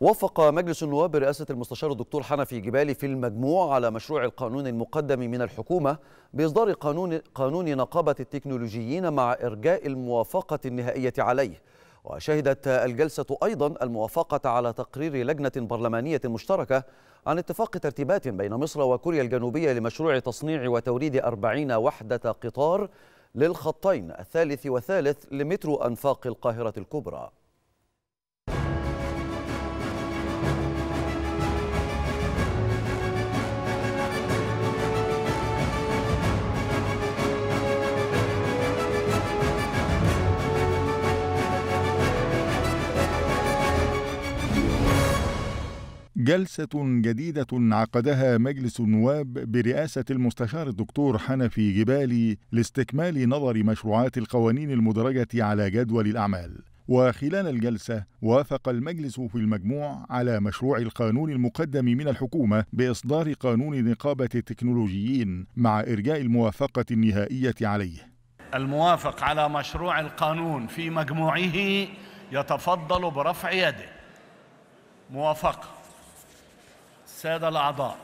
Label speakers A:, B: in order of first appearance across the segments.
A: وافق مجلس النواب برئاسة المستشار الدكتور حنفي جبالي في المجموع على مشروع القانون المقدم من الحكومة بإصدار قانون قانون نقابة التكنولوجيين مع إرجاء الموافقة النهائية عليه وشهدت الجلسة أيضا الموافقة على تقرير لجنة برلمانية مشتركة عن اتفاق ترتيبات بين مصر وكوريا الجنوبية لمشروع تصنيع وتوريد 40 وحدة قطار للخطين الثالث والثالث لمترو أنفاق القاهرة الكبرى
B: جلسة جديدة عقدها مجلس النواب برئاسة المستشار الدكتور حنفي جبالي لاستكمال نظر مشروعات القوانين المدرجة على جدول الأعمال. وخلال الجلسة وافق المجلس في المجموع على مشروع القانون المقدم من الحكومة بإصدار قانون نقابة التكنولوجيين مع إرجاء الموافقة النهائية عليه.
A: الموافق على مشروع القانون في مجموعه يتفضل برفع يده. موافقه السادة الأعضاء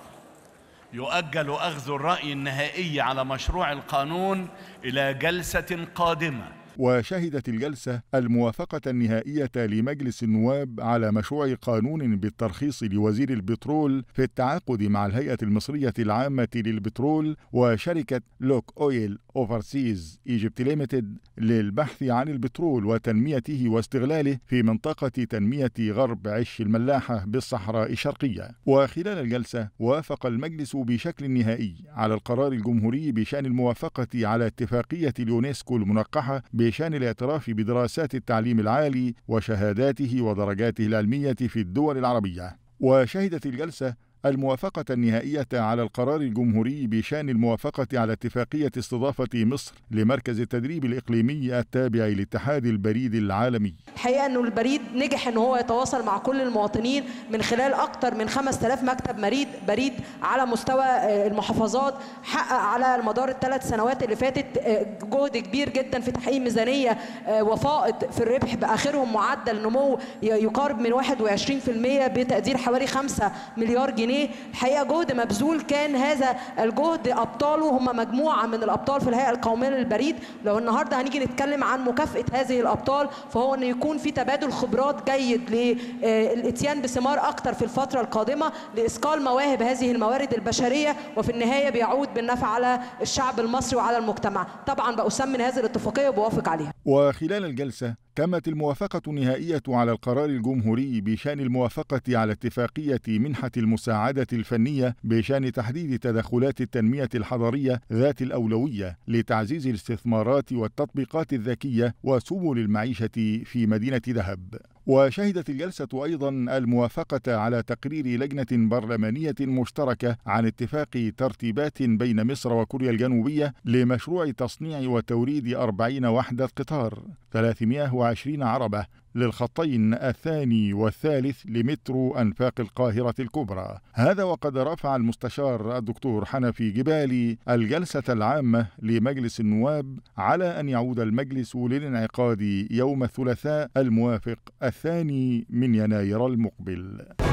A: يؤجل أخذ الرأي النهائي على مشروع القانون إلى جلسة قادمة
B: وشهدت الجلسة الموافقة النهائية لمجلس النواب على مشروع قانون بالترخيص لوزير البترول في التعاقد مع الهيئة المصرية العامة للبترول وشركة لوك أويل أوفرسيز إيجيبت ليمتد للبحث عن البترول وتنميته واستغلاله في منطقة تنمية غرب عش الملاحة بالصحراء الشرقية وخلال الجلسة وافق المجلس بشكل نهائي على القرار الجمهوري بشأن الموافقة على اتفاقية اليونسكو المنقحة ب بشان الاعتراف بدراسات التعليم العالي وشهاداته ودرجاته العلمية في الدول العربية وشهدت الجلسة الموافقة النهائية على القرار الجمهوري بشأن الموافقة على اتفاقية استضافة مصر لمركز التدريب الإقليمي التابع لاتحاد البريد العالمي
C: الحقيقة أنه البريد نجح أنه هو يتواصل مع كل المواطنين من خلال أكثر من 5000 مكتب مريد بريد على مستوى آه، المحافظات حقق على مدار الثلاث سنوات اللي فاتت آه، جهد كبير جدا في تحقيق ميزانية آه، وفائض في الربح بآخرهم معدل نمو يقارب من 21% بتقدير حوالي 5 مليار جنيه ليه الحقيقه جهد مبذول كان هذا الجهد ابطاله هم مجموعه من الابطال في الهيئه القوميه للبريد لو النهارده هنيجي نتكلم عن مكافاه هذه الابطال فهو ان يكون في تبادل خبرات جيد للاتيان آه، بثمار اكتر في الفتره القادمه لاثقال مواهب هذه الموارد البشريه وفي النهايه بيعود بالنفع على الشعب المصري وعلى المجتمع طبعا بأسمن هذه الاتفاقيه وبوافق عليها
B: وخلال الجلسه تمت الموافقة النهائية على القرار الجمهوري بشأن الموافقة على اتفاقية منحة المساعدة الفنية بشأن تحديد تدخلات التنمية الحضرية ذات الأولوية لتعزيز الاستثمارات والتطبيقات الذكية وسبل المعيشة في مدينة دهب. وشهدت الجلسة أيضا الموافقة على تقرير لجنة برلمانية مشتركة عن اتفاق ترتيبات بين مصر وكوريا الجنوبية لمشروع تصنيع وتوريد 40 وحدة قطار 320 عربة للخطين الثاني والثالث لمترو أنفاق القاهرة الكبرى هذا وقد رفع المستشار الدكتور حنفي جبالي الجلسة العامة لمجلس النواب على أن يعود المجلس للانعقاد يوم الثلاثاء الموافق الثاني من يناير المقبل